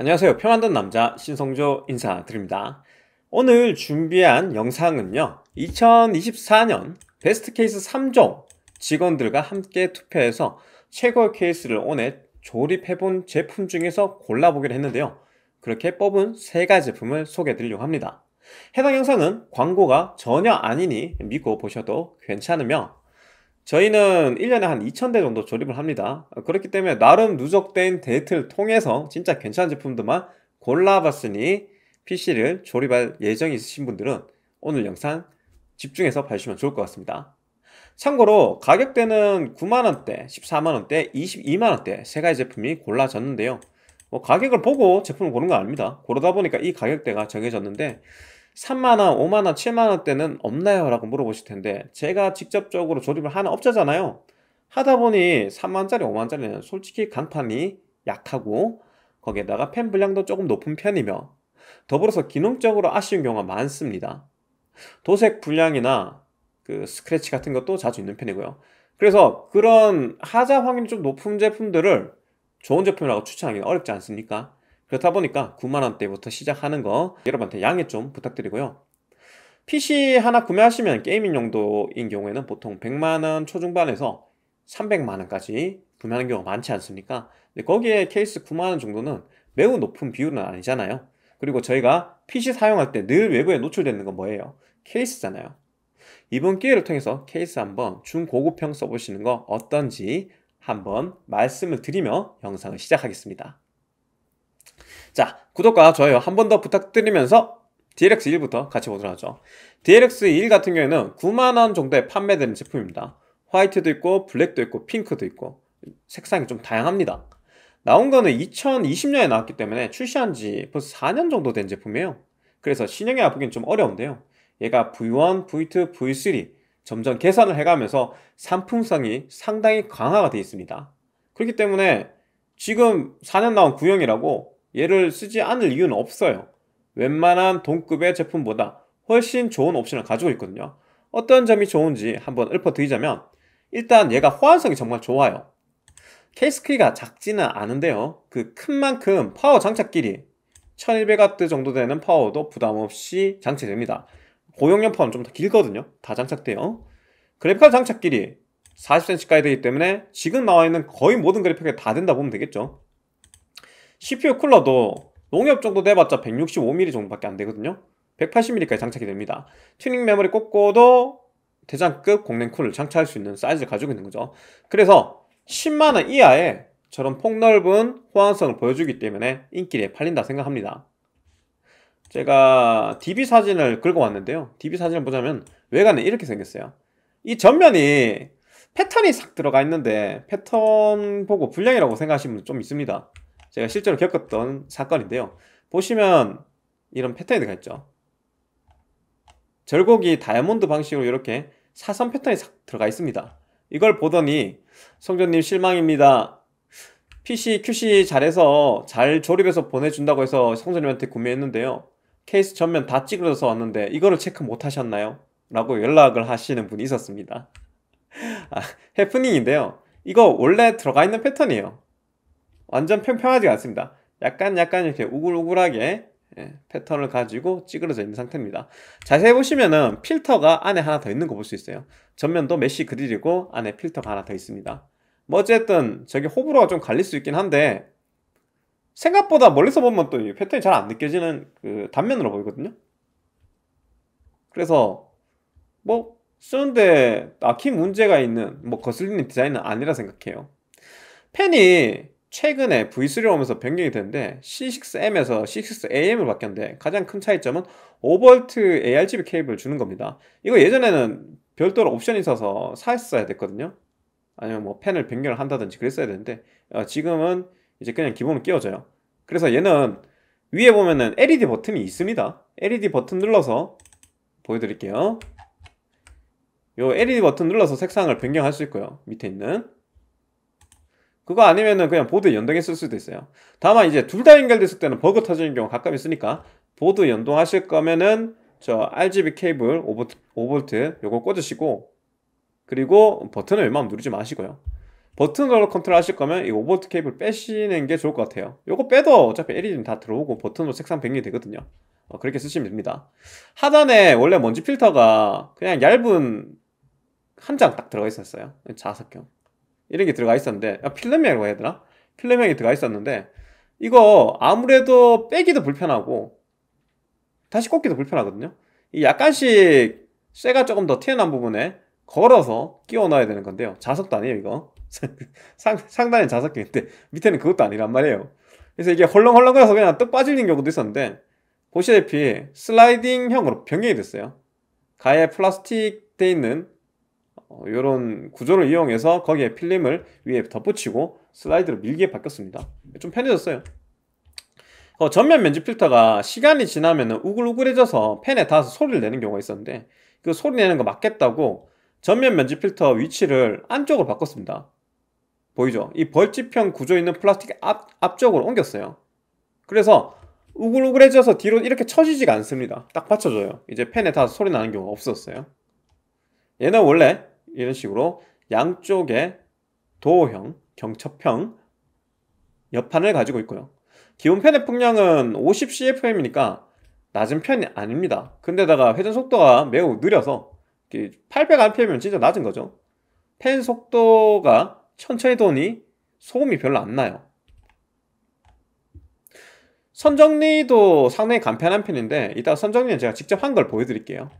안녕하세요. 평안던 남자 신성조 인사드립니다. 오늘 준비한 영상은요. 2024년 베스트 케이스 3종 직원들과 함께 투표해서 최고의 케이스를 오늘 조립해본 제품 중에서 골라보기로 했는데요. 그렇게 뽑은 3가지 제품을 소개해드리려고 합니다. 해당 영상은 광고가 전혀 아니니 믿고 보셔도 괜찮으며 저희는 1년에 한 2,000대 정도 조립을 합니다. 그렇기 때문에 나름 누적된 데이트를 통해서 진짜 괜찮은 제품들만 골라봤으니 PC를 조립할 예정이 있으신 분들은 오늘 영상 집중해서 봐주시면 좋을 것 같습니다. 참고로 가격대는 9만원대, 14만원대, 22만원대 세 가지 제품이 골라졌는데요. 뭐 가격을 보고 제품을 고른 건 아닙니다. 고르다 보니까 이 가격대가 정해졌는데 3만원, 5만원, 7만원대는 없나요? 라고 물어보실 텐데 제가 직접적으로 조립을 하는 업자잖아요 하다 보니 3만원짜리, 5만원짜리는 솔직히 강판이 약하고 거기에다가 펜 분량도 조금 높은 편이며 더불어서 기능적으로 아쉬운 경우가 많습니다 도색 분량이나 그 스크래치 같은 것도 자주 있는 편이고요 그래서 그런 하자 확률이 좀 높은 제품들을 좋은 제품이라고 추천하기는 어렵지 않습니까? 그렇다 보니까 9만원대부터 시작하는 거 여러분한테 양해 좀 부탁드리고요 PC 하나 구매하시면 게이밍 용도인 경우에는 보통 100만원 초중반에서 300만원까지 구매하는 경우가 많지 않습니까 근데 거기에 케이스 9만원 정도는 매우 높은 비율은 아니잖아요 그리고 저희가 PC 사용할 때 늘 외부에 노출되는 건 뭐예요? 케이스잖아요 이번 기회를 통해서 케이스 한번 중고급형 써보시는 거 어떤지 한번 말씀을 드리며 영상을 시작하겠습니다 자, 구독과 좋아요 한 번 더 부탁드리면서 DLX1부터 같이 보도록 하죠. DLX1 같은 경우에는 9만원 정도에 판매되는 제품입니다. 화이트도 있고 블랙도 있고 핑크도 있고 색상이 좀 다양합니다. 나온 거는 2020년에 나왔기 때문에 출시한 지 벌써 4년 정도 된 제품이에요. 그래서 신형이아프기엔좀 어려운데요. 얘가 V1, V2, V3 점점 계산을 해가면서 상품성이 상당히 강화가 되어 있습니다. 그렇기 때문에 지금 4년 나온 구형이라고 얘를 쓰지 않을 이유는 없어요. 웬만한 동급의 제품보다 훨씬 좋은 옵션을 가지고 있거든요. 어떤 점이 좋은지 한번 읊어드리자면 일단 얘가 호환성이 정말 좋아요. 케이스 크기가 작지는 않은데요. 그 큰 만큼 파워 장착길이1 2 0 0 w 정도 되는 파워도 부담없이 장착됩니다. 고용량 파워는 좀 더 길거든요. 다 장착돼요. 그래픽카드 장착길이 40cm까지 되기 때문에 지금 나와 있는 거의 모든 그래픽에 다 된다 보면 되겠죠. CPU 쿨러도 농협 정도 돼봤자 165mm 정도밖에 안 되거든요. 180mm까지 장착이 됩니다. 튜닝 메모리 꽂고도 대장급 공랭 쿨을 장착할 수 있는 사이즈를 가지고 있는 거죠. 그래서 10만원 이하에 저런 폭넓은 호환성을 보여주기 때문에 인기에 팔린다 생각합니다. 제가 DB 사진을 긁어왔는데요. DB 사진을 보자면 외관은 이렇게 생겼어요. 이 전면이 패턴이 싹 들어가 있는데 패턴 보고 불량이라고 생각하시는 분좀 있습니다. 제가 실제로 겪었던 사건인데요. 보시면 이런 패턴이 들어가 있죠. 절곡이 다이아몬드 방식으로 이렇게 사선 패턴이 들어가 있습니다. 이걸 보더니 성전님 실망입니다. PC, QC 잘해서 잘 조립해서 보내준다고 해서 성전님한테 구매했는데요. 케이스 전면 다 찌그러져서 왔는데 이거를 체크 못 하셨나요? 라고 연락을 하시는 분이 있었습니다. 아, 해프닝인데요. 이거 원래 들어가 있는 패턴이에요. 완전 평평하지 않습니다. 약간 약간 이렇게 우글우글하게 예, 패턴을 가지고 찌그러져 있는 상태입니다. 자세히 보시면은 필터가 안에 하나 더 있는 거 볼 수 있어요. 전면도 메쉬 그릴이고 안에 필터가 하나 더 있습니다. 뭐 어쨌든 저기 호불호가 좀 갈릴 수 있긴 한데 생각보다 멀리서 보면 또 패턴이 잘 안 느껴지는 그 단면으로 보이거든요. 그래서 뭐 쓰는데 딱히 문제가 있는 뭐 거슬리는 디자인은 아니라 생각해요. 펜이 최근에 V3로 오면서 변경이 됐는데 C6M에서 c 6 a m 으로 바뀌었는데 가장 큰 차이점은 5V ARGB 케이블을 주는 겁니다. 이거 예전에는 별도로 옵션이 있어서 사했어야 됐거든요. 아니면 뭐 펜을 변경을 한다든지 그랬어야 되는데 어, 지금은 이제 그냥 기본으로 끼워져요. 그래서 얘는 위에 보면은 LED 버튼이 있습니다. LED 버튼 눌러서 보여드릴게요. 요 LED 버튼 눌러서 색상을 변경할 수 있고요. 밑에 있는 그거 아니면은 그냥 보드 연동했을 수도 있어요. 다만 이제 둘 다 연결됐을 때는 버그 터지는 경우 가끔 있으니까 보드 연동하실 거면은 저 RGB 케이블 5V, 5V 요거 꽂으시고 그리고 버튼을 웬만하면 누르지 마시고요. 버튼으로 컨트롤 하실 거면 이 5V 케이블 빼시는 게 좋을 것 같아요. 요거 빼도 어차피 LED는 다 들어오고 버튼으로 색상 변경이 되거든요. 어, 그렇게 쓰시면 됩니다. 하단에 원래 먼지 필터가 그냥 얇은 한 장 딱 들어가 있었어요. 자석형. 이런 게 들어가 있었는데 아, 필름형이라고 해야 되나? 필름형이 들어가 있었는데 이거 아무래도 빼기도 불편하고 다시 꽂기도 불편하거든요 이 약간씩 쇠가 조금 더 튀어나온 부분에 걸어서 끼워 넣어야 되는 건데요 자석도 아니에요 이거 상, 상단에 자석인데 밑에는 그것도 아니란 말이에요 그래서 이게 헐렁헐렁거려서 그냥 떡 빠지는 경우도 있었는데 보시다시피 슬라이딩형으로 변경이 됐어요 가에 플라스틱 돼 있는 이런 어, 구조를 이용해서 거기에 필름을 위에 덧붙이고 슬라이드로 밀기에 바뀌었습니다. 좀 편해졌어요. 어, 전면 면지 필터가 시간이 지나면 우글우글해져서 팬에 닿아서 소리를 내는 경우가 있었는데 그 소리 내는 거맞겠다고 전면 면지 필터 위치를 안쪽으로 바꿨습니다. 보이죠? 이 벌집형 구조 있는 플라스틱 앞, 앞쪽으로 옮겼어요. 그래서 우글우글해져서 뒤로 이렇게 처지지가 않습니다. 딱 받쳐줘요. 이제 팬에 닿아서 소리 나는 경우가 없었어요. 얘는 원래 이런 식으로 양쪽에 도형 경첩형 여판을 가지고 있고요. 기온편의 풍량은 50cfm이니까 낮은 편이 아닙니다. 근데다가 회전 속도가 매우 느려서 800rpm이면 진짜 낮은 거죠. 펜 속도가 천천히 도니 소음이 별로 안 나요. 선정리도 상당히 간편한 편인데 이따 선정리는 제가 직접 한 걸 보여드릴게요.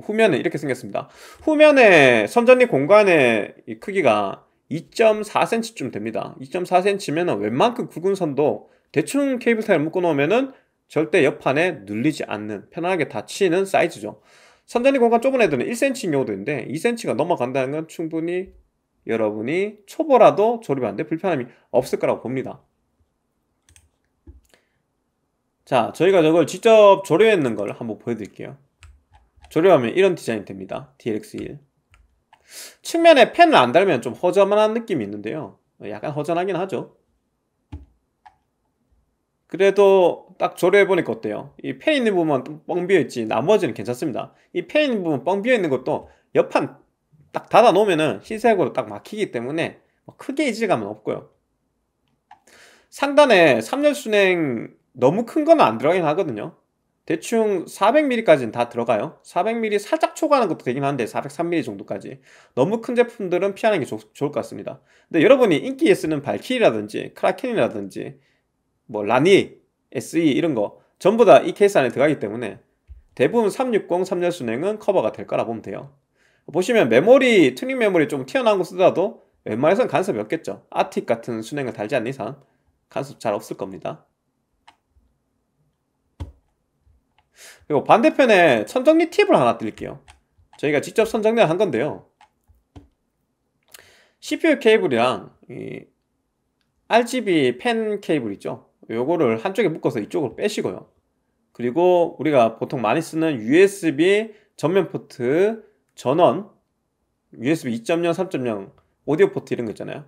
후면은 이렇게 생겼습니다. 후면에 선전리 공간의 크기가 2.4cm쯤 됩니다. 2.4cm면 웬만큼 굵은 선도 대충 케이블타일묶어놓으면 절대 옆판에 눌리지 않는 편하게 다치는 사이즈죠. 선전리 공간 좁은 애들은 1cm인 경우도 있는데 2cm가 넘어간다는 건 충분히 여러분이 초보라도 조립하는데 불편함이 없을 거라고 봅니다. 자, 저희가 저걸 직접 조립했는 걸 한번 보여드릴게요. 조립하면 이런 디자인이 됩니다. DLX1 측면에 펜을 안 달면 좀 허전한 느낌이 있는데요. 약간 허전하긴 하죠. 그래도 딱 조려해보니까 어때요? 이 펜 있는 부분만 뻥 비어있지 나머지는 괜찮습니다. 이 펜 있는 부분 뻥 비어있는 것도 옆판 딱 닫아놓으면 흰색으로 딱 막히기 때문에 뭐 크게 이질감은 없고요. 상단에 3열 순행 너무 큰 거는 안 들어가긴 하거든요. 대충 400mm까지는 다 들어가요 400mm 살짝 초과하는 것도 되긴 한데 403mm 정도까지 너무 큰 제품들은 피하는 게 조, 좋을 것 같습니다 근데 여러분이 인기에 쓰는 발키리라든지 크라켄이라든지 뭐 라니, SE 이런 거 전부 다 이 케이스 안에 들어가기 때문에 대부분 360, 3열 순행은 커버가 될 거라 보면 돼요 보시면 메모리, 튜닝 메모리 좀 튀어나온 거 쓰더라도 웬만해선 간섭이 없겠죠 아틱 같은 순행을 달지 않는 이상 간섭 잘 없을 겁니다 그리고 반대편에 선정리 팁을 하나 드릴게요 저희가 직접 선정리를 한 건데요 CPU 케이블이랑 이 RGB 펜 케이블 있죠 요거를 한쪽에 묶어서 이쪽으로 빼시고요 그리고 우리가 보통 많이 쓰는 USB 전면 포트 전원 USB 2.0, 3.0 오디오 포트 이런 거 있잖아요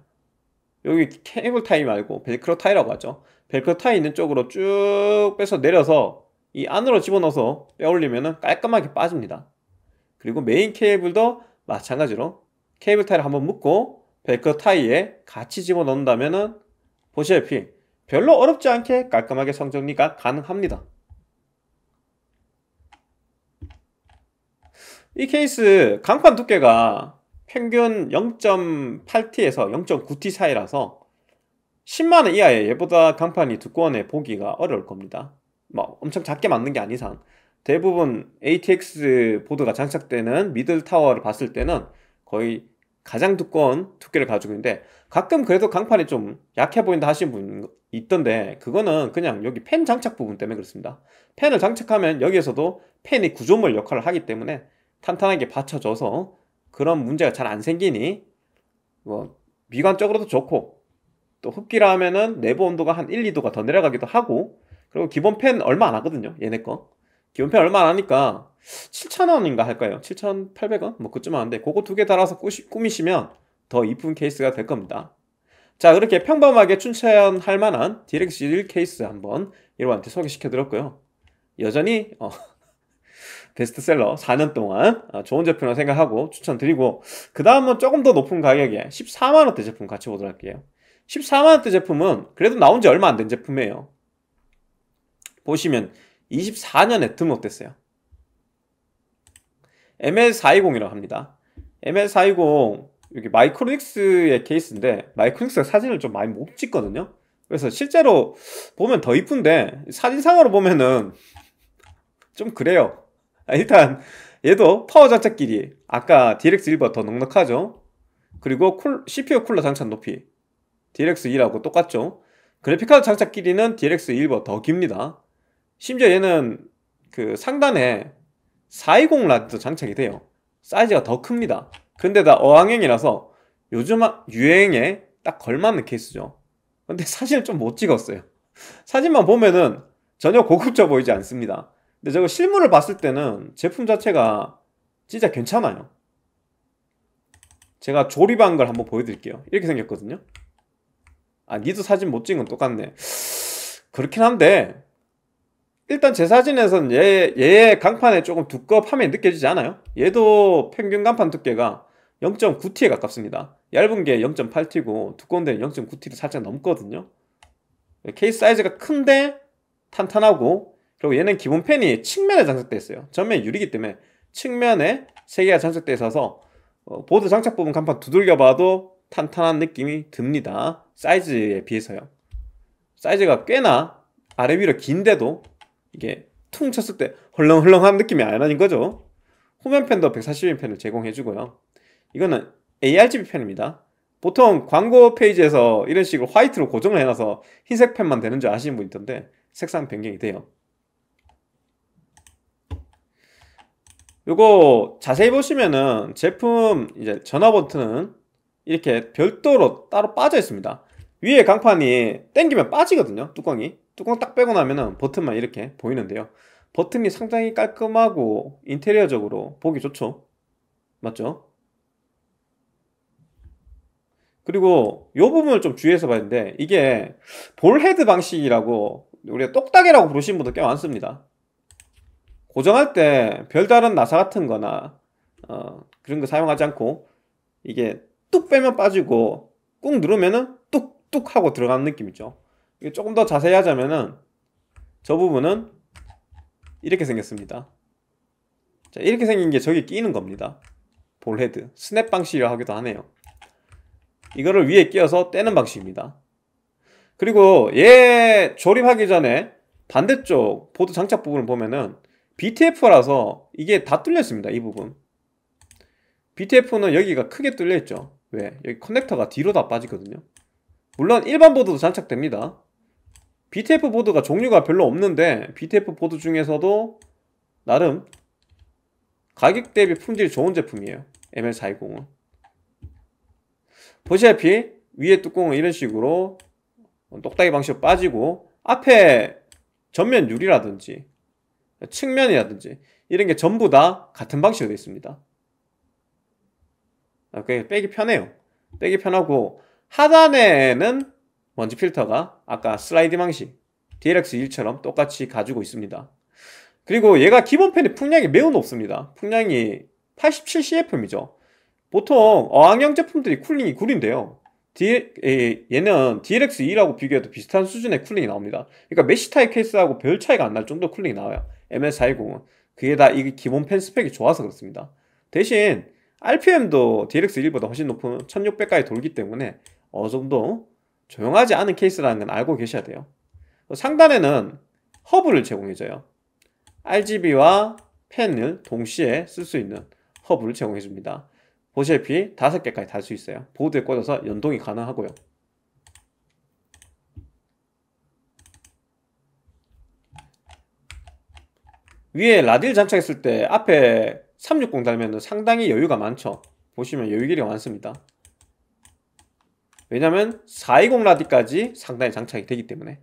여기 케이블 타이 말고 벨크로 타이라고 하죠 벨크로 타이 있는 쪽으로 쭉 빼서 내려서 이 안으로 집어넣어서 빼올리면 깔끔하게 빠집니다. 그리고 메인 케이블도 마찬가지로 케이블 타이를 한번 묶고 벨크 타이에 같이 집어넣는다면 보시다시피 별로 어렵지 않게 깔끔하게 성정리가 가능합니다. 이 케이스 강판 두께가 평균 0.8T에서 0.9T 사이라서 10만원 이하의 얘보다 강판이 두꺼운 애 보기가 어려울 겁니다. 막 엄청 작게 맞는 게아니상 대부분 ATX 보드가 장착되는 미들 타워를 봤을 때는 거의 가장 두꺼운 두께를 가지고 있는데 가끔 그래도 강판이 좀 약해 보인다 하시는 분 있던데 그거는 그냥 여기 펜 장착 부분 때문에 그렇습니다 펜을 장착하면 여기에서도 펜이 구조물 역할을 하기 때문에 탄탄하게 받쳐져서 그런 문제가 잘 안 생기니 뭐 미관적으로도 좋고 또 흡기라 하면은 내부 온도가 한 1, 2도가 더 내려가기도 하고 그리고 기본 펜 얼마 안 하거든요. 얘네 거. 기본 펜 얼마 안 하니까 7,000원인가 할까요? 7,800원? 뭐 그쯤 하는데 그거 두 개 달아서 꾸시, 꾸미시면 더 이쁜 케이스가 될 겁니다. 자그렇게 평범하게 춘천할 만한 디렉스 1 케이스 한번 여러분한테 소개시켜드렸고요. 여전히 어, 베스트셀러 4년 동안 어, 좋은 제품이라고 생각하고 추천드리고 그 다음은 조금 더 높은 가격에 14만원대 제품 같이 보도록 할게요. 14만원대 제품은 그래도 나온 지 얼마 안 된 제품이에요. 보시면 24년에 등록됐어요. ML420이라고 합니다. ML420 여기 마이크로닉스의 케이스인데 마이크로닉스가 사진을 좀 많이 못 찍거든요. 그래서 실제로 보면 더 이쁜데 사진상으로 보면은 좀 그래요. 아, 일단 얘도 파워 장착끼리 아까 디렉스 1보다더 넉넉하죠. 그리고 쿨, CPU 쿨러 장착 높이 디렉스 2라고 똑같죠. 그래픽카드 장착길이는 DX1보다 더 깁니다. 심지어 얘는 그 상단에 420 라디도 장착이 돼요. 사이즈가 더 큽니다. 근데 다어항형이라서 요즘 유행에 딱 걸맞는 케이스죠. 근데 사진을 좀 못 찍었어요. 사진만 보면은 전혀 고급져 보이지 않습니다. 근데 저거 실물을 봤을 때는 제품 자체가 진짜 괜찮아요. 제가 조립한 걸 한번 보여드릴게요. 이렇게 생겼거든요. 아, 니도 사진 못 찍은 건 똑같네. 그렇긴 한데, 일단 제 사진에서는 얘, 얘의 강판에 조금 두껍함이 느껴지지 않아요? 얘도 평균 강판 두께가 0.9T에 가깝습니다. 얇은 게 0.8T고 두꺼운 데는 0.9T로 살짝 넘거든요. 케이스 사이즈가 큰데 탄탄하고 그리고 얘는 기본 펜이 측면에 장착되어 있어요. 전면 유리기 때문에 측면에 세 개가 장착되어 있어서 어, 보드 장착 부분 간판 두들겨 봐도 탄탄한 느낌이 듭니다. 사이즈에 비해서요. 사이즈가 꽤나 아래 위로 긴데도 이게 퉁 쳤을 때 헐렁헐렁한 느낌이 아나 거죠. 후면 펜도 1 4 0 m 펜을 제공해주고요. 이거는 ARGB 펜입니다. 보통 광고 페이지에서 이런 식으로 화이트로 고정을 해놔서 흰색 펜만 되는 줄 아시는 분 있던데 색상 변경이 돼요. 요거 자세히 보시면은 제품 이제 전화 버튼은 이렇게 별도로 따로 빠져 있습니다. 위에 강판이 땡기면 빠지거든요 뚜껑이 뚜껑 딱 빼고 나면은 버튼만 이렇게 보이는데요 버튼이 상당히 깔끔하고 인테리어적으로 보기 좋죠 맞죠? 그리고 요 부분을 좀 주의해서 봤는데 이게 볼헤드 방식이라고 우리가 똑딱이라고 부르시는 분도 꽤 많습니다 고정할 때 별다른 나사 같은 거나 어, 그런 거 사용하지 않고 이게 뚝 빼면 빠지고 꾹 누르면은 뚝 하고 들어가는 느낌 있죠 조금 더 자세히 하자면은 저 부분은 이렇게 생겼습니다 자 이렇게 생긴 게 저기 끼는 겁니다 볼헤드 스냅 방식이라 하기도 하네요 이거를 위에 끼워서 떼는 방식입니다 그리고 얘 조립하기 전에 반대쪽 보드 장착 부분을 보면은 BTF라서 이게 다 뚫렸습니다 이 부분 BTF는 여기가 크게 뚫려있죠 왜? 여기 커넥터가 뒤로 다 빠지거든요 물론 일반 보드도 장착됩니다 BTF 보드가 종류가 별로 없는데 BTF 보드 중에서도 나름 가격 대비 품질이 좋은 제품이에요 ML420은 보시다시피 위에 뚜껑은 이런 식으로 똑딱이 방식으로 빠지고 앞에 전면 유리라든지 측면이라든지 이런 게 전부 다 같은 방식으로 되어 있습니다. 아, 빼기 편해요. 빼기 편하고 하단에는 먼지 필터가 아까 슬라이드 방식 DLX1처럼 똑같이 가지고 있습니다. 그리고 얘가 기본 팬의 풍량이 매우 높습니다. 풍량이 87CFM이죠. 보통 어항형 제품들이 쿨링이 9인데요. 얘는 DLX2라고 비교해도 비슷한 수준의 쿨링이 나옵니다. 그러니까 메시 타입 케이스하고 별 차이가 안 날 정도 쿨링이 나와요. MS410은. 그게 다이 기본 팬 스펙이 좋아서 그렇습니다. 대신 RPM도 DLX1보다 훨씬 높은 1600까지 돌기 때문에 어느 정도 조용하지 않은 케이스라는 건 알고 계셔야 돼요. 그 상단에는 허브를 제공해줘요. RGB와 펜을 동시에 쓸 수 있는 허브를 제공해줍니다. 보시다시피 다섯 개까지 달 수 있어요. 보드에 꽂아서 연동이 가능하고요. 위에 라딜 장착했을 때 앞에 360 달면 상당히 여유가 많죠. 보시면 여유 길이가 많습니다. 왜냐하면 420 라디까지 상단에 장착이 되기 때문에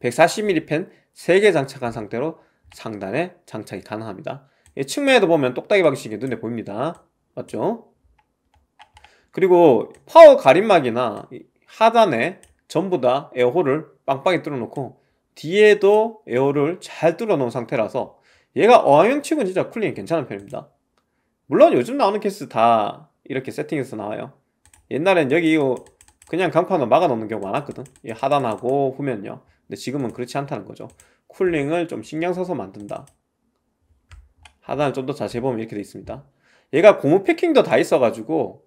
140mm 펜 3개 장착한 상태로 상단에 장착이 가능합니다. 측면에도 보면 똑딱이 방식이 눈에 보입니다. 맞죠? 그리고 파워 가림막이나 하단에 전부 다 에어홀을 빵빵히 뚫어놓고 뒤에도 에어홀을잘 뚫어놓은 상태라서 얘가 어항형 치고는 진짜 쿨링이 괜찮은 편입니다. 물론 요즘 나오는 케이스 다 이렇게 세팅해서 나와요. 옛날엔 여기 이거 그냥 강판으로 막아놓는 경우가 많았거든 하단하고 후면요 근데 지금은 그렇지 않다는 거죠 쿨링을 좀 신경 써서 만든다 하단을 좀 더 자세히 보면 이렇게 돼 있습니다 얘가 고무 패킹도 다 있어가지고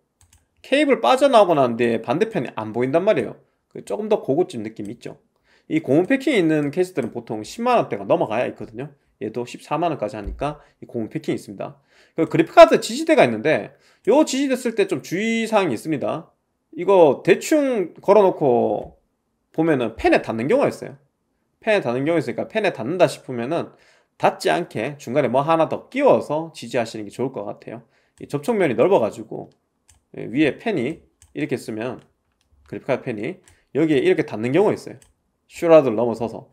케이블 빠져나오고 나는데 반대편이 안 보인단 말이에요 그 조금 더 고급진 느낌이 있죠 이 고무 패킹이 있는 케이스들은 보통 10만원대가 넘어가야 있거든요 얘도 14만원까지 하니까 이 고무 패킹이 있습니다 그리고 그래픽카드 지지대가 있는데 요 지지대 쓸 때 좀 주의사항이 있습니다 이거 대충 걸어놓고 보면은 펜에 닿는 경우가 있어요. 펜에 닿는 경우 가 있으니까 펜에 닿는다 싶으면은 닿지 않게 중간에 뭐 하나 더 끼워서 지지하시는 게 좋을 것 같아요. 접촉면이 넓어가지고 예, 위에 펜이 이렇게 쓰면 그래픽카드 펜이 여기에 이렇게 닿는 경우가 있어요. 슈라드를 넘어서서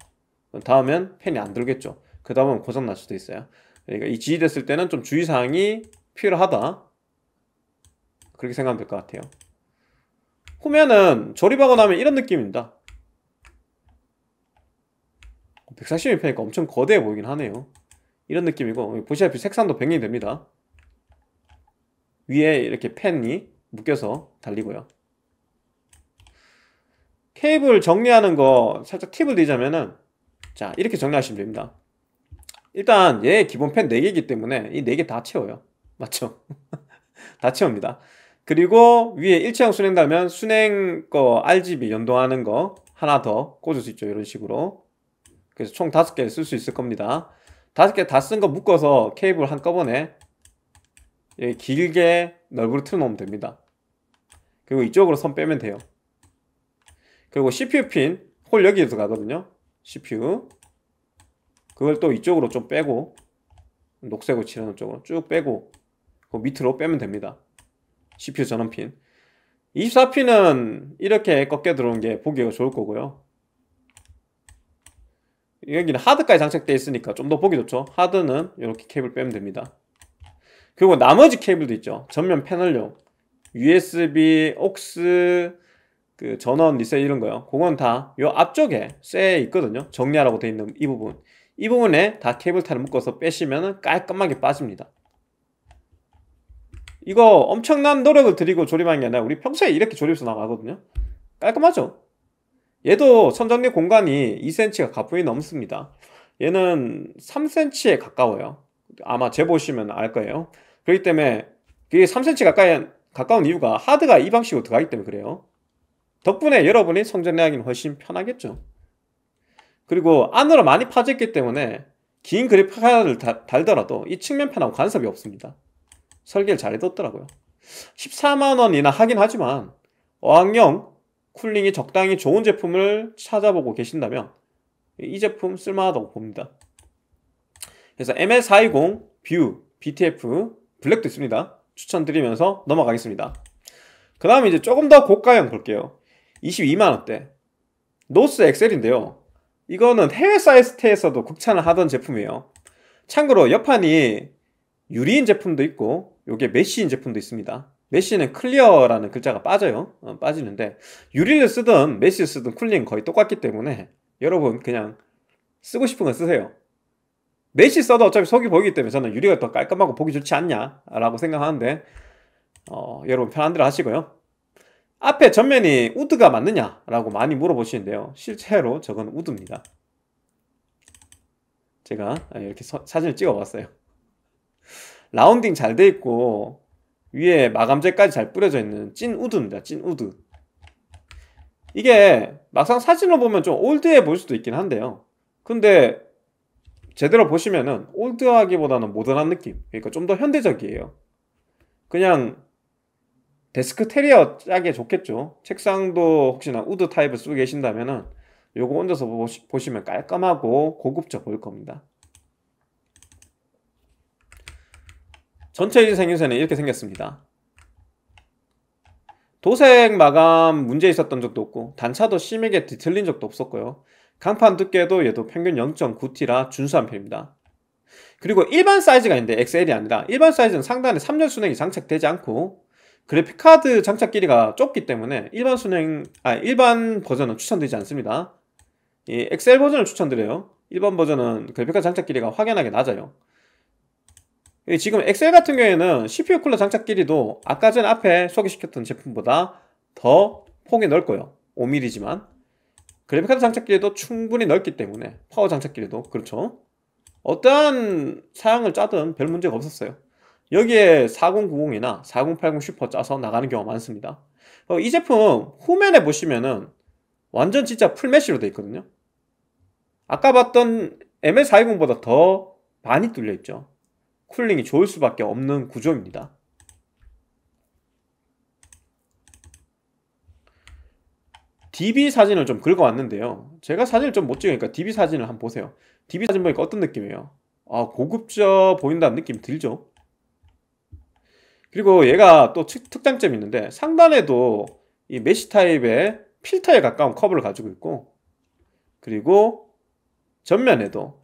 다음엔 펜이 안 들겠죠. 그 다음은 고장 날 수도 있어요. 그러니까 이 지지됐을 때는 좀 주의사항이 필요하다. 그렇게 생각하면 될 것 같아요. 후면은 조립하고 나면 이런 느낌입니다 1 4 2 m 이니까 엄청 거대해 보이긴 하네요 이런 느낌이고 보시다시피 색상도 변경이 됩니다 위에 이렇게 펜이 묶여서 달리고요 케이블 정리하는 거 살짝 팁을 드리자면은 자 이렇게 정리하시면 됩니다 일단 얘 기본 펜 4개이기 때문에 이 4개 다 채워요 맞죠? 다 채웁니다 그리고 위에 일체형 순행 달면 순행 거 RGB 연동하는 거 하나 더 꽂을 수 있죠. 이런 식으로. 그래서 총 다섯 개 쓸 수 있을 겁니다. 다섯 개 다 쓴 거 묶어서 케이블 한꺼번에 예, 길게 넓으로 틀어놓으면 됩니다. 그리고 이쪽으로 선 빼면 돼요. 그리고 CPU 핀, 홀 여기에서 가거든요. CPU. 그걸 또 이쪽으로 좀 빼고, 녹색으로 칠하는 쪽으로 쭉 빼고, 그 밑으로 빼면 됩니다. CPU 전원핀 2 4핀은 이렇게 꺾여 들어온 게 보기가 좋을 거고요 여기는 하드까지 장착되어 있으니까 좀 더 보기 좋죠 하드는 이렇게 케이블 빼면 됩니다 그리고 나머지 케이블도 있죠 전면 패널용 USB, 옥스, 그 전원 리셋 이런 거요 그건 다요 앞쪽에 쇠 있거든요 정리하라고 돼 있는 이 부분 이 부분에 다 케이블 타를 묶어서 빼시면 깔끔하게 빠집니다 이거 엄청난 노력을 들이고 조립하는 게 아니라 우리 평소에 이렇게 조립해서 나가거든요 깔끔하죠 얘도 선정리 공간이 2cm가 가뿐히 넘습니다 얘는 3cm에 가까워요 아마 재보시면 알 거예요 그렇기 때문에 그게 3cm 가까이 가까운 이유가 하드가 이 방식으로 들어가기 때문에 그래요 덕분에 여러분이 성전내하기는 훨씬 편하겠죠 그리고 안으로 많이 파졌기 때문에 긴 그립 하나를 달더라도 이 측면편하고 간섭이 없습니다 설계를 잘 해뒀더라고요. 14만원이나 하긴 하지만 어학용 쿨링이 적당히 좋은 제품을 찾아보고 계신다면 이 제품 쓸만하다고 봅니다. 그래서 ML420, 뷰, BTF, 블랙도 있습니다. 추천드리면서 넘어가겠습니다. 그 다음에 이제 조금 더 고가형 볼게요. 22만원대. 노스 엑셀인데요. 이거는 해외 사이트에서도 국찬을 하던 제품이에요. 참고로 옆판이 유리인 제품도 있고 요게 메쉬인 제품도 있습니다. 메쉬는 클리어라는 글자가 빠져요. 어, 빠지는데 유리를 쓰든 메쉬를 쓰든 쿨링 거의 똑같기 때문에 여러분 그냥 쓰고 싶은 거 쓰세요. 메쉬 써도 어차피 속이 보이기 때문에 저는 유리가 더 깔끔하고 보기 좋지 않냐라고 생각하는데 어, 여러분 편한 대로 하시고요. 앞에 전면이 우드가 맞느냐라고 많이 물어보시는데요. 실제로 저건 우드입니다. 제가 이렇게 서, 사진을 찍어봤어요. 라운딩 잘 돼 있고 위에 마감재까지 잘 뿌려져 있는 찐 우드입니다. 찐 우드. 이게 막상 사진으로 보면 좀 올드해 보일 수도 있긴 한데요. 근데 제대로 보시면은 올드하기보다는 모던한 느낌. 그러니까 좀 더 현대적이에요. 그냥 데스크 테리어 짜에 좋겠죠. 책상도 혹시나 우드 타입을 쓰고 계신다면은 요거 얹어서 보시, 보시면 깔끔하고 고급져 보일 겁니다. 전체 생유새는 이렇게 생겼습니다. 도색 마감 문제 있었던 적도 없고 단차도 심하게 뒤틀린 적도 없었고요. 강판 두께도 얘도 평균 0.9T라 준수한 편입니다. 그리고 일반 사이즈가 있는데 XL이 아니라 일반 사이즈는 상단에 3열 순행이 장착되지 않고 그래픽카드 장착 길이가 좁기 때문에 일반 순행 아 일반 버전은 추천되지 않습니다. 이 XL 버전을 추천드려요. 일반 버전은 그래픽카드 장착 길이가 확연하게 낮아요. 지금 엑셀 같은 경우에는 CPU 쿨러 장착 길이도 아까 전 앞에 소개시켰던 제품보다 더 폭이 넓고요 5mm지만 그래픽카드 장착 길이도 충분히 넓기 때문에 파워 장착 길이도 그렇죠 어떠한 사양을 짜든 별 문제가 없었어요 여기에 4090이나 4080 슈퍼 짜서 나가는 경우가 많습니다 어, 이 제품 후면에 보시면은 완전 진짜 풀메쉬로 되어 있거든요 아까 봤던 ML420보다 더 많이 뚫려 있죠 쿨링이 좋을 수밖에 없는 구조입니다. DB 사진을 좀 긁어왔는데요. 제가 사진을 좀 못 찍으니까 DB 사진을 한번 보세요. DB 사진 보니까 어떤 느낌이에요? 아 고급져 보인다는 느낌 들죠? 그리고 얘가 또 특장점이 있는데 상단에도 이메시 타입의 필터에 가까운 커브를 가지고 있고 그리고 전면에도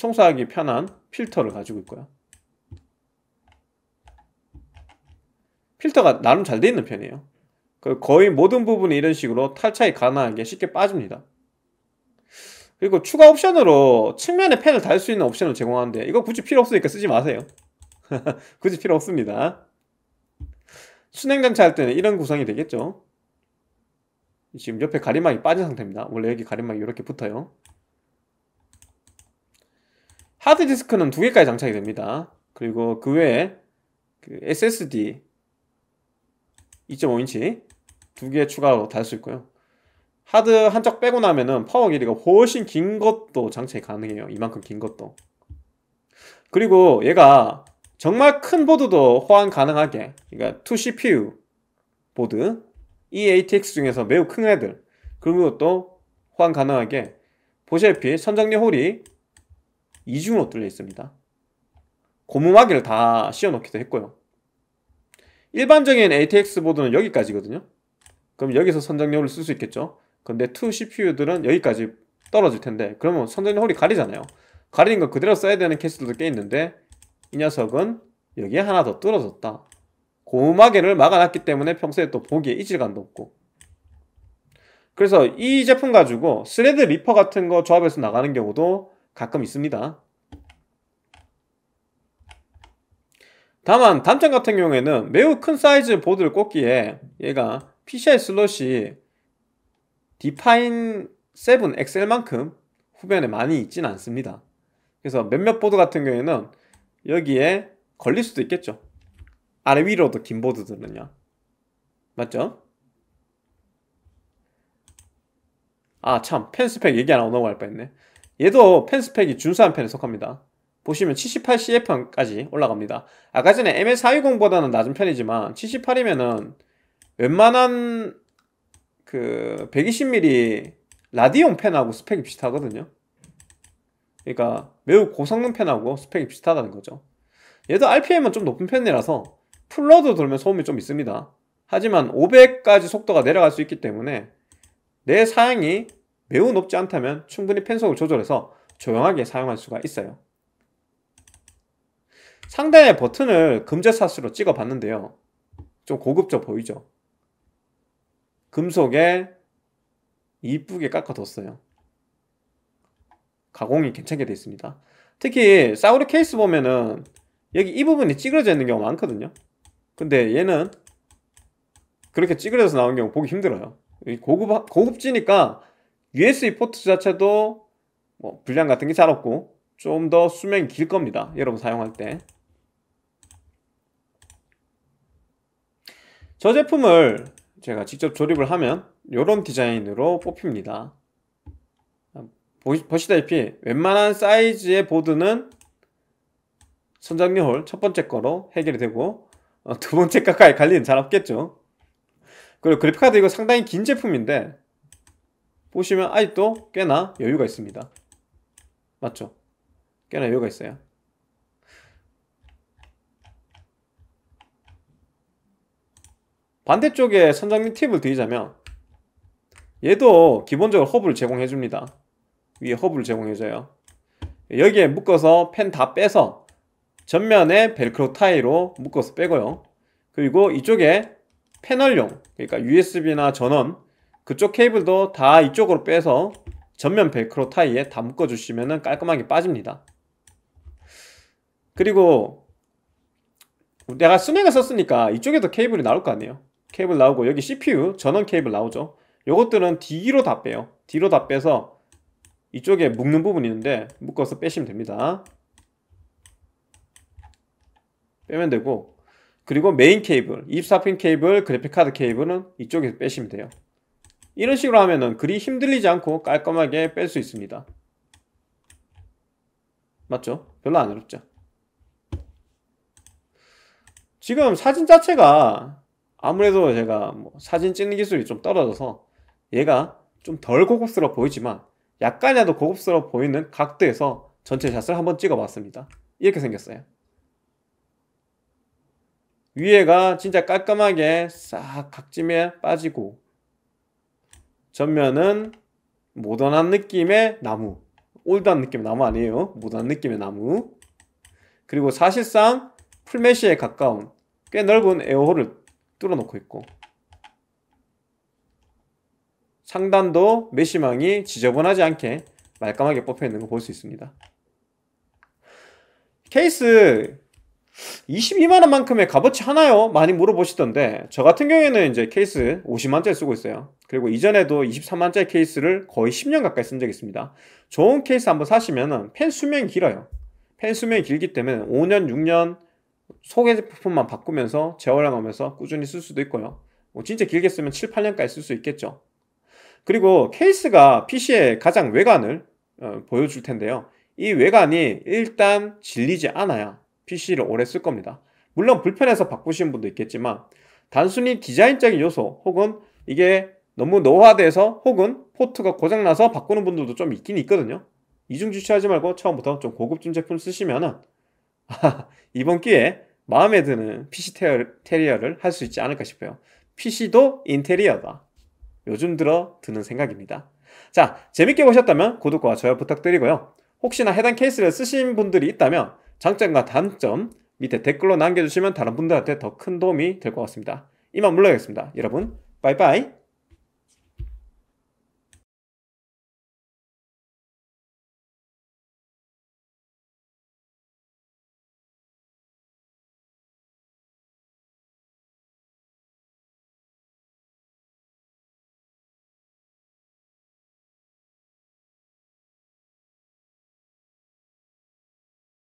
청소하기 편한 필터를 가지고 있고요. 필터가 나름 잘 돼 있는 편이에요. 그 거의 모든 부분이 이런 식으로 탈착이 가능하게 쉽게 빠집니다. 그리고 추가 옵션으로 측면에 펜을 달 수 있는 옵션을 제공하는데 이거 굳이 필요 없으니까 쓰지 마세요. 굳이 필요 없습니다. 순행장치 할 때는 이런 구성이 되겠죠. 지금 옆에 가림막이 빠진 상태입니다. 원래 여기 가림막이 이렇게 붙어요. 하드디스크는 두 개까지 장착이 됩니다. 그리고 그 외에 그 SSD 2.5인치 두 개 추가로 달 수 있고요. 하드 한쪽 빼고 나면은 파워 길이가 훨씬 긴 것도 장착이 가능해요. 이만큼 긴 것도. 그리고 얘가 정말 큰 보드도 호환 가능하게 그러니까 2CPU 보드 EATX 중에서 매우 큰 애들 그런 것도 호환 가능하게 보시다시피 선정리 홀이 이중으로 뚫려 있습니다. 고무마개를 다 씌워놓기도 했고요. 일반적인 ATX 보드는 여기까지거든요. 그럼 여기서 선정력을 쓸 수 있겠죠. 근데 2 CPU들은 여기까지 떨어질 텐데 그러면 선정력 홀이 가리잖아요. 가리는 거 그대로 써야 되는 케이스들도 꽤 있는데 이 녀석은 여기에 하나 더 뚫어졌다. 고무마개를 막아놨기 때문에 평소에 또 보기에 이질감도 없고 그래서 이 제품 가지고 스레드 리퍼 같은 거 조합해서 나가는 경우도 가끔 있습니다. 다만 단점 같은 경우에는 매우 큰 사이즈 보드를 꽂기에 얘가 PCI 슬롯이 디파인 7 x l 만큼 후면에 많이 있진 않습니다. 그래서 몇몇 보드 같은 경우에는 여기에 걸릴 수도 있겠죠. 아래 위로도 긴 보드들은요. 맞죠? 아, 참. 펜 스펙 얘기 안 하고 넘어갈 뻔했네. 얘도 펜 스펙이 준수한 편에 속합니다. 보시면 78CF까지 올라갑니다. 아까 전에 m s 4 2 0보다는 낮은 편이지만 78이면은 웬만한 그 120mm 라디온 펜하고 스펙이 비슷하거든요. 그러니까 매우 고성능 펜하고 스펙이 비슷하다는 거죠. 얘도 RPM은 좀 높은 편이라서 풀러도 돌면 소음이 좀 있습니다. 하지만 500까지 속도가 내려갈 수 있기 때문에 내 사양이 매우 높지 않다면 충분히 펜속을 조절해서 조용하게 사용할 수가 있어요. 상단의 버튼을 금제사수로 찍어봤는데요. 좀 고급져 보이죠? 금속에 이쁘게 깎아뒀어요. 가공이 괜찮게 되어 있습니다. 특히 사우리 케이스 보면은 여기 이 부분이 찌그러져 있는 경우 가 많거든요. 근데 얘는 그렇게 찌그러져서 나온 경우 보기 힘들어요. 고급, 고급지니까 USB 포트 자체도 뭐 불량 같은 게 잘 없고 좀 더 수명이 길 겁니다. 여러분 사용할 때. 저 제품을 제가 직접 조립을 하면 이런 디자인으로 뽑힙니다. 보시다시피 웬만한 사이즈의 보드는 선장리홀 첫 번째 거로 해결이 되고 어, 두 번째 가까이 갈리는 잘 없겠죠. 그리고 그래픽카드 이거 상당히 긴 제품인데 보시면 아직도 꽤나 여유가 있습니다. 맞죠? 꽤나 여유가 있어요. 반대쪽에 선장님 팁을 드리자면 얘도 기본적으로 허브를 제공해 줍니다. 위에 허브를 제공해 줘요. 여기에 묶어서 펜 다 빼서 전면에 벨크로 타이로 묶어서 빼고요. 그리고 이쪽에 패널용 그러니까 USB나 전원 그쪽 케이블도 다 이쪽으로 빼서 전면 벨크로 타이에 다 묶어주시면 깔끔하게 빠집니다 그리고 내가 스맥을 썼으니까 이쪽에도 케이블이 나올 거 아니에요 케이블 나오고 여기 CPU 전원 케이블 나오죠 요것들은 D로 다 빼요 D로 다 빼서 이쪽에 묶는 부분이 있는데 묶어서 빼시면 됩니다 빼면 되고 그리고 메인 케이블 24핀 케이블 그래픽카드 케이블은 이쪽에서 빼시면 돼요 이런 식으로 하면은 그리 힘들리지 않고 깔끔하게 뺄 수 있습니다. 맞죠? 별로 안 어렵죠? 지금 사진 자체가 아무래도 제가 뭐 사진 찍는 기술이 좀 떨어져서 얘가 좀 덜 고급스러워 보이지만 약간이라도 고급스러워 보이는 각도에서 전체 샷을 한번 찍어봤습니다. 이렇게 생겼어요. 위에가 진짜 깔끔하게 싹 각짐에 빠지고 전면은 모던한 느낌의 나무 올드한 느낌의 나무 아니에요 모던한 느낌의 나무 그리고 사실상 풀메쉬에 가까운 꽤 넓은 에어홀을 뚫어놓고 있고 상단도 메쉬망이 지저분하지 않게 말끔하게 뽑혀있는 거볼수 있습니다 케이스 22만원만큼의 값어치 하나요? 많이 물어보시던데 저 같은 경우에는 이제 케이스 50만짜리 쓰고 있어요 그리고 이전에도 23만짜리 케이스를 거의 10년 가까이 쓴 적이 있습니다 좋은 케이스 한번 사시면 펜 수명이 길어요 펜 수명이 길기 때문에 5년 6년 소개 제품만 바꾸면서 재활용하면서 꾸준히 쓸 수도 있고요 뭐 진짜 길게 쓰면 7, 8년까지 쓸 수 있겠죠 그리고 케이스가 PC의 가장 외관을 어, 보여줄 텐데요 이 외관이 일단 질리지 않아야 PC를 오래 쓸 겁니다. 물론 불편해서 바꾸신 분도 있겠지만 단순히 디자인적인 요소 혹은 이게 너무 노화돼서 혹은 포트가 고장나서 바꾸는 분들도 좀 있긴 있거든요. 이중주차하지 말고 처음부터 좀 고급진 제품 쓰시면은 이번 기회에 마음에 드는 PC 테리어를 할 수 있지 않을까 싶어요. PC도 인테리어다. 요즘 들어 드는 생각입니다. 자, 재밌게 보셨다면 구독과 좋아요 부탁드리고요. 혹시나 해당 케이스를 쓰신 분들이 있다면 장점과 단점 밑에 댓글로 남겨주시면 다른 분들한테 더 큰 도움이 될 것 같습니다. 이만 물러가겠습니다. 여러분, 빠이빠이!